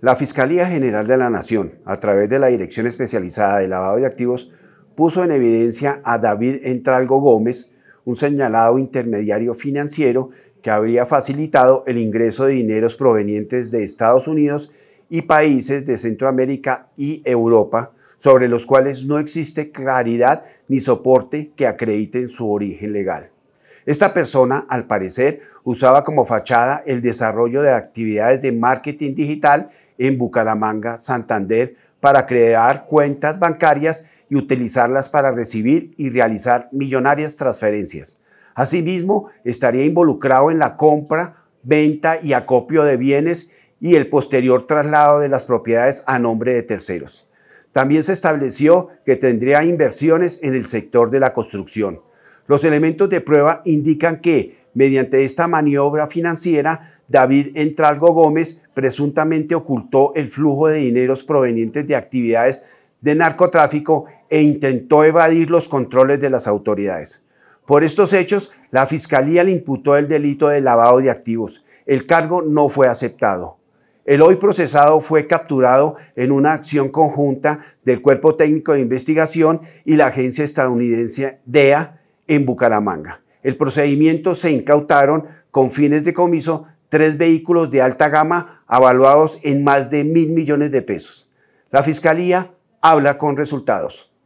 La Fiscalía General de la Nación, a través de la Dirección Especializada de Lavado de Activos, puso en evidencia a David Entralgo Gómez, un señalado intermediario financiero que habría facilitado el ingreso de dineros provenientes de Estados Unidos y países de Centroamérica y Europa, sobre los cuales no existe claridad ni soporte que acrediten su origen legal. Esta persona, al parecer, usaba como fachada el desarrollo de actividades de marketing digital en Bucaramanga, Santander, para crear cuentas bancarias y utilizarlas para recibir y realizar millonarias transferencias. Asimismo, estaría involucrado en la compra, venta y acopio de bienes y el posterior traslado de las propiedades a nombre de terceros. También se estableció que tendría inversiones en el sector de la construcción. Los elementos de prueba indican que, mediante esta maniobra financiera, David Entralgo Gómez presuntamente ocultó el flujo de dineros provenientes de actividades de narcotráfico e intentó evadir los controles de las autoridades. Por estos hechos, la Fiscalía le imputó el delito de lavado de activos. El cargo no fue aceptado. El hoy procesado fue capturado en una acción conjunta del Cuerpo Técnico de Investigación y la agencia estadounidense DEA, en Bucaramanga. El procedimiento se incautaron con fines de comiso tres vehículos de alta gama avaluados en más de mil millones de pesos. La Fiscalía habla con resultados.